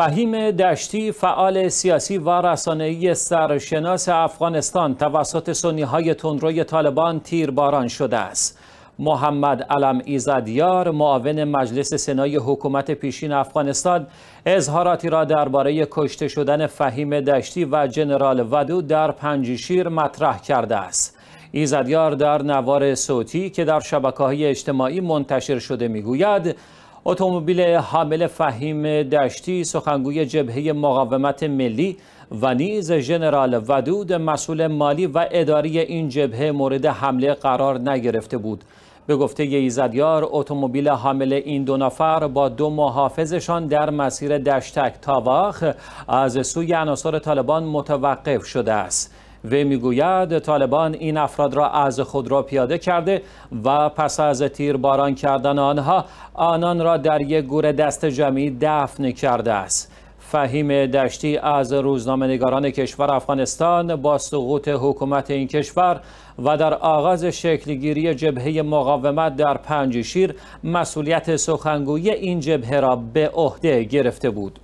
فهیم دشتی فعال سیاسی و رسانه‌ای سرشناس افغانستان توسط سنی های تندروی طالبان تیرباران شده است. محمد علم ایزدیار معاون مجلس سنای حکومت پیشین افغانستان اظهاراتی را درباره کشته شدن فهیم دشتی و جنرال ودو در پنجشیر مطرح کرده است. ایزدیار در نوار صوتی که در شبکه‌های اجتماعی منتشر شده میگوید اتومبیل حامل فهیم دشتی سخنگوی جبهه مقاومت ملی و نیز ژنرال ودود مسئول مالی و اداری این جبهه مورد حمله قرار نگرفته بود به گفته ایزدیار اتومبیل حامل این دو نفر با دو محافظشان در مسیر دشتک تاواخ از سوی عناصر طالبان متوقف شده است و میگوید طالبان این افراد را از خود را پیاده کرده و پس از تیر باران کردن آنها آنان را در یک گور دست جمعی دفن کرده است فهیم دشتی از روزنامه نگاران کشور افغانستان با سقوط حکومت این کشور و در آغاز شکلگیری جبهه مقاومت در پنجشیر مسئولیت سخنگوی این جبهه را به عهده گرفته بود.